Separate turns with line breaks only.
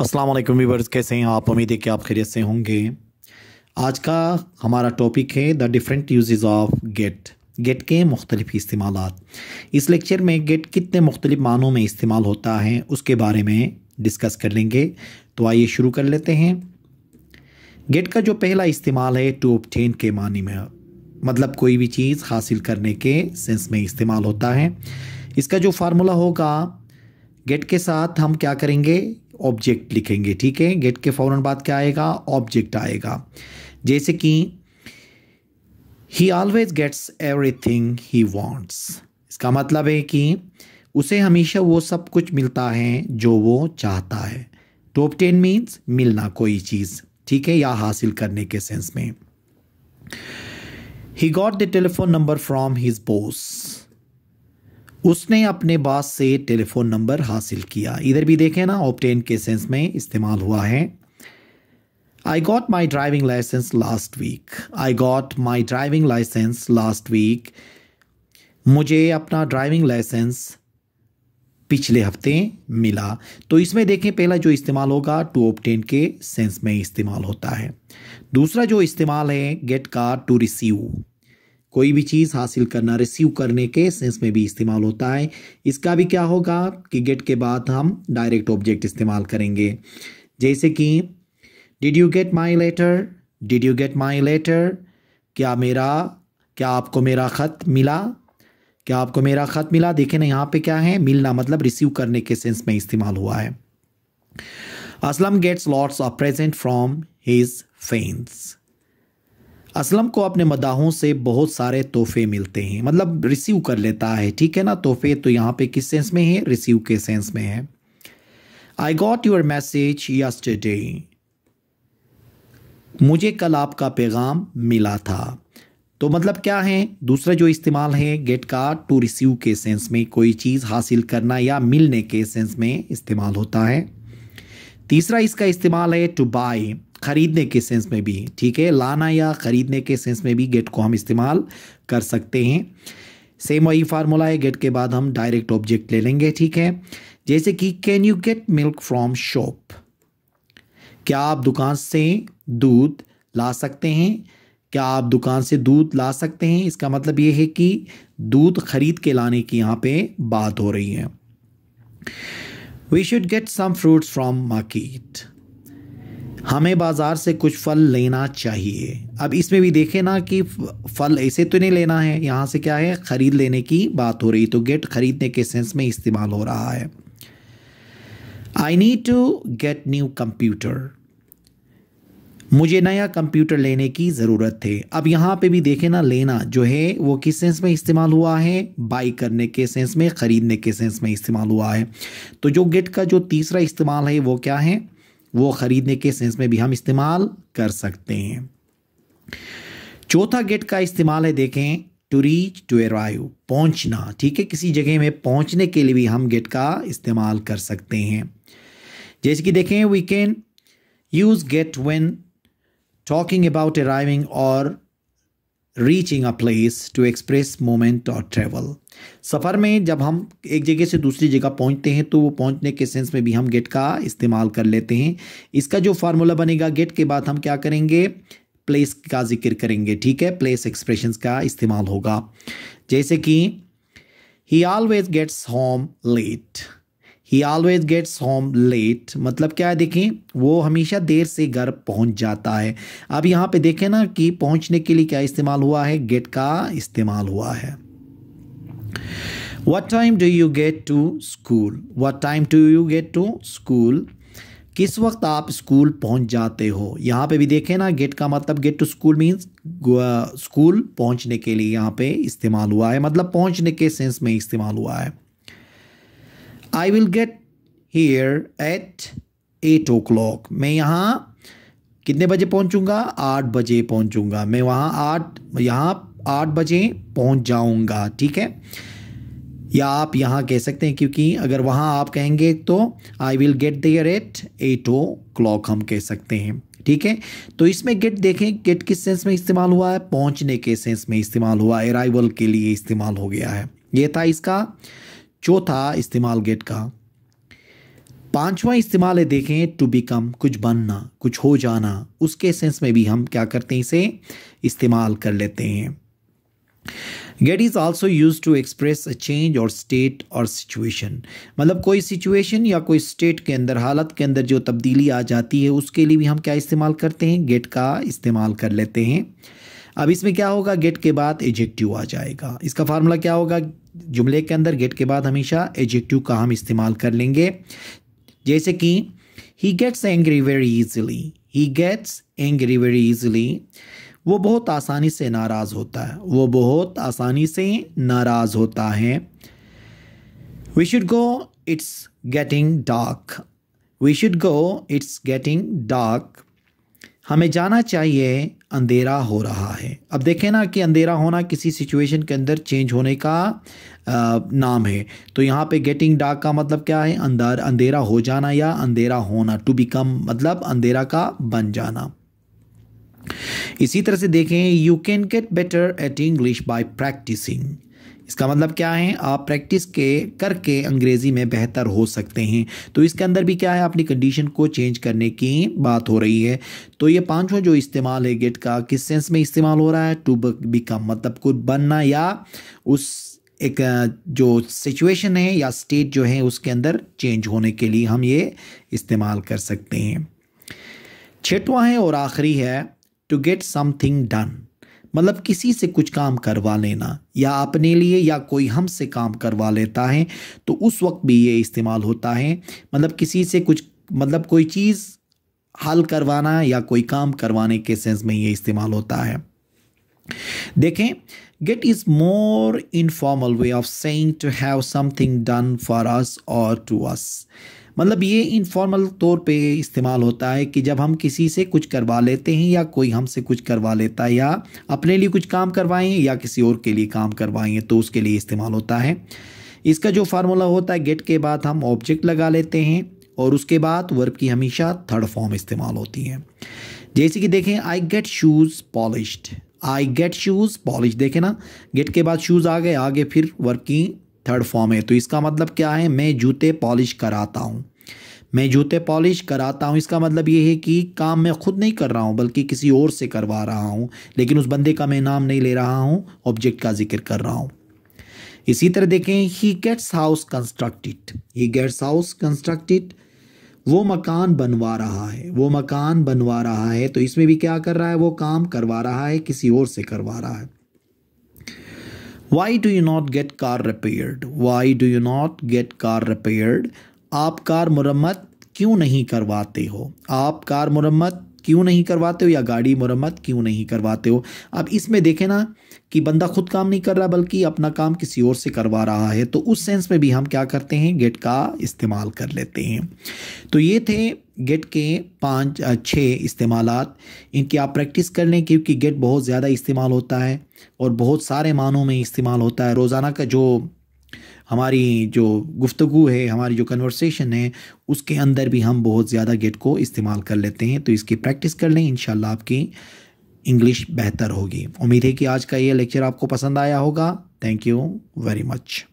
अस्सलाम वालेकुम व्यूवर्स कैसे हैं आप उम्मीद है कि आप खैरियत से होंगे आज का हमारा टॉपिक है the different use of get get के मुख्तलिफ इस्तेमाल इस लेक्चर में गेट कितने मुख्तलिफ मानों में इस्तेमाल होता है उसके बारे में डिस्कस कर लेंगे तो आइए शुरू कर लेते हैं गेट का जो पहला इस्तेमाल है टू ऑबटेन के मानी में मतलब कोई भी चीज़ हासिल करने के सेंस में इस्तेमाल होता है इसका जो फार्मूला होगा गेट के साथ हम क्या करेंगे ऑब्जेक्ट लिखेंगे ठीक है गेट के फ़ौरन बाद क्या आएगा ऑब्जेक्ट आएगा जैसे कि he always gets everything he wants इसका मतलब है कि उसे हमेशा वो सब कुछ मिलता है जो वो चाहता है टॉप टेन मीन्स मिलना कोई चीज़ ठीक है या हासिल करने के सेंस में he got the telephone number from his boss उसने अपने बॉस से टेलीफोन नंबर हासिल किया इधर भी देखें ना ऑप्टेन के सेंस में इस्तेमाल हुआ है I got my driving licence last week I got my driving licence last week मुझे अपना ड्राइविंग लाइसेंस पिछले हफ्ते मिला तो इसमें देखें पहला जो इस्तेमाल होगा टू ऑप्टेन के सेंस में इस्तेमाल होता है दूसरा जो इस्तेमाल है गेट का टू रिसीव कोई भी चीज़ हासिल करना रिसीव करने के सेंस में भी इस्तेमाल होता है इसका भी क्या होगा कि गेट के बाद हम डायरेक्ट ऑब्जेक्ट इस्तेमाल करेंगे जैसे कि did you get my letter did you get my letter क्या मेरा क्या आपको मेरा ख़त मिला क्या आपको मेरा ख़त मिला देखें ना यहाँ पे क्या है मिलना मतलब रिसीव करने के सेंस में इस्तेमाल हुआ है Aslam gets lots of present from his fans Aslam को अपने मदाहों से बहुत सारे तोहफे मिलते हैं मतलब रिसीव कर लेता है ठीक है ना तोहफे तो यहाँ पे किस सेंस में है रिसीव के सेंस में है I got your message yesterday मुझे कल आपका पैगाम मिला था तो मतलब क्या है दूसरा जो इस्तेमाल है गेट का टू रिसीव के सेंस में कोई चीज़ हासिल करना या मिलने के सेंस में इस्तेमाल होता है तीसरा इसका इस्तेमाल है टू बाई ख़रीदने के सेंस में भी ठीक है लाना या ख़रीदने के सेंस में भी गेट को हम इस्तेमाल कर सकते हैं सेम वही फार्मूला है गेट के बाद हम डायरेक्ट ऑब्जेक्ट ले लेंगे ठीक है जैसे कि can you get milk from shop क्या आप दुकान से दूध ला सकते हैं क्या आप दुकान से दूध ला सकते हैं इसका मतलब ये है कि दूध खरीद के लाने की यहाँ पे बात हो रही है we should get some fruits from market हमें बाज़ार से कुछ फल लेना चाहिए अब इसमें भी देखें ना कि फल ऐसे तो नहीं लेना है यहाँ से क्या है ख़रीद लेने की बात हो रही तो गेट ख़रीदने के सेंस में इस्तेमाल हो रहा है I need to get new computer मुझे नया कंप्यूटर लेने की ज़रूरत है अब यहाँ पे भी देखें ना लेना जो है वो किस सेंस में इस्तेमाल हुआ है बाई करने के सेंस में ख़रीदने के सेंस में इस्तेमाल हुआ है तो जो गेट का जो तीसरा इस्तेमाल है वो क्या है वो ख़रीदने के सेंस में भी हम इस्तेमाल कर सकते हैं चौथा गेट का इस्तेमाल है देखें टू रीच टू एरवायु पहुंचना ठीक है किसी जगह में पहुंचने के लिए भी हम गेट का इस्तेमाल कर सकते हैं जैसे कि देखें we can use get when talking about arriving और reaching a place to express moment और ट्रेवल सफ़र में जब हम एक जगह से दूसरी जगह पहुंचते हैं तो वो पहुंचने के सेंस में भी हम गेट का इस्तेमाल कर लेते हैं इसका जो फार्मूला बनेगा गेट के बाद हम क्या करेंगे प्लेस का जिक्र करेंगे ठीक है प्लेस एक्सप्रेशन का इस्तेमाल होगा जैसे कि he always gets home late he always gets home late मतलब क्या है देखें वो हमेशा देर से घर पहुंच जाता है अब यहाँ पे देखें ना कि पहुंचने के लिए क्या इस्तेमाल हुआ है गेट का इस्तेमाल हुआ है what time do you get to school what time do you get to school किस वक्त आप स्कूल पहुंच जाते हो यहाँ पे भी देखें ना गेट का मतलब get to school means school पहुंचने के लिए यहाँ पे इस्तेमाल हुआ है मतलब पहुंचने के सेंस में इस्तेमाल हुआ है I will get here at eight o'clock मैं यहाँ कितने बजे पहुँचूँगा आठ बजे पहुँचूँगा मैं वहाँ आठ यहाँ आठ बजे पहुँच जाऊँगा ठीक है या आप यहाँ कह सकते हैं क्योंकि अगर वहाँ आप कहेंगे तो I will get there at eight o'clock हम कह सकते हैं ठीक है तो इसमें गेट देखें गेट किस सेंस में इस्तेमाल हुआ है पहुँचने के सेंस में इस्तेमाल हुआ अराइवल के लिए इस्तेमाल हो गया है ये था इसका चौथा इस्तेमाल गेट का पांचवा इस्तेमाल है देखें टू बिकम कुछ बनना कुछ हो जाना उसके सेंस में भी हम क्या करते हैं इसे इस्तेमाल कर लेते हैं get is also use to express a change और स्टेट और सिचुएशन मतलब कोई सिचुएशन या कोई स्टेट के अंदर हालत के अंदर जो तब्दीली आ जाती है उसके लिए भी हम क्या इस्तेमाल करते हैं गेट का इस्तेमाल कर लेते हैं अब इसमें क्या होगा गेट के बाद एजेक्टिव आ जाएगा इसका फार्मूला क्या होगा जुमले के अंदर गेट के बाद हमेशा एजेक्टिव का हम इस्तेमाल कर लेंगे जैसे कि he gets angry very easily he gets angry very easily वो बहुत आसानी से नाराज़ होता है वो बहुत आसानी से नाराज़ होता है we should go it's getting dark we should go it's getting dark हमें जाना चाहिए अंधेरा हो रहा है अब देखें ना कि अंधेरा होना किसी सिचुएशन के अंदर चेंज होने का नाम है तो यहाँ पे गेटिंग डार्क का मतलब क्या है अंदर अंधेरा हो जाना या अंधेरा होना टू बिकम मतलब अंधेरा का बन जाना इसी तरह से देखें you can get better at English by practising इसका मतलब क्या है आप प्रैक्टिस के करके अंग्रेज़ी में बेहतर हो सकते हैं तो इसके अंदर भी क्या है अपनी कंडीशन को चेंज करने की बात हो रही है तो ये पाँचवा जो इस्तेमाल है गेट का किस सेंस में इस्तेमाल हो रहा है टू बिकम मतलब कुछ बनना या उस एक जो सिचुएशन है या स्टेट जो है उसके अंदर चेंज होने के लिए हम ये इस्तेमाल कर सकते हैं छठवा है और आखिरी है टू गेट समथिंग डन मतलब किसी से कुछ काम करवा लेना या अपने लिए या कोई हमसे काम करवा लेता है तो उस वक्त भी ये इस्तेमाल होता है मतलब किसी से कुछ मतलब कोई चीज़ हल करवाना या कोई काम करवाने के सेंस में ये इस्तेमाल होता है देखें get is more informal way of saying to have something done for us और टू अस मतलब ये इनफॉर्मल तौर पे इस्तेमाल होता है कि जब हम किसी से कुछ करवा लेते हैं या कोई हमसे कुछ करवा लेता है या अपने लिए कुछ काम करवाएं या किसी और के लिए काम करवाएं तो उसके लिए इस्तेमाल होता है इसका जो फार्मूला होता है गेट के बाद हम ऑब्जेक्ट लगा लेते हैं और उसके बाद वर्ब की हमेशा थर्ड फॉर्म इस्तेमाल होती है जैसे कि देखें I get shoes polish I get shoes polish देखें ना गेट के बाद शूज़ आ गए आगे फिर वर्ब की थर्ड फॉर्म है तो इसका मतलब क्या है मैं जूते पॉलिश कराता हूँ मैं जूते पॉलिश कराता हूँ इसका मतलब ये है कि काम मैं खुद नहीं कर रहा हूँ बल्कि किसी और से करवा रहा हूँ लेकिन उस बंदे का मैं नाम नहीं ले रहा हूँ ऑब्जेक्ट का जिक्र कर रहा हूँ इसी तरह देखें he gets house constructed he gets house constructed वो मकान बनवा रहा है वो मकान बनवा रहा है तो इसमें भी क्या कर रहा है वो काम करवा रहा है किसी और से करवा रहा है why do you not get car repaired why do you not get car repaired आप कार मुरम्मत क्यों नहीं करवाते हो आप कार मुरम्मत क्यों नहीं करवाते हो या गाड़ी मुरम्मत क्यों नहीं करवाते हो अब इसमें देखें ना कि बंदा खुद काम नहीं कर रहा बल्कि अपना काम किसी और से करवा रहा है तो उस सेंस में भी हम क्या करते हैं गेट का इस्तेमाल कर लेते हैं तो ये थे गेट के पाँच छः इस्तेमाल इनकी आप प्रैक्टिस कर लें क्योंकि गेट बहुत ज़्यादा इस्तेमाल होता है और बहुत सारे मानों में इस्तेमाल होता है रोज़ाना का जो हमारी जो गुफ्तु है हमारी जो कन्वर्सेशन है उसके अंदर भी हम बहुत ज़्यादा गेट को इस्तेमाल कर लेते हैं तो इसकी प्रैक्टिस कर लें इन आपकी इंग्लिश बेहतर होगी उम्मीद है कि आज का ये लेक्चर आपको पसंद आया होगा थैंक यू वेरी मच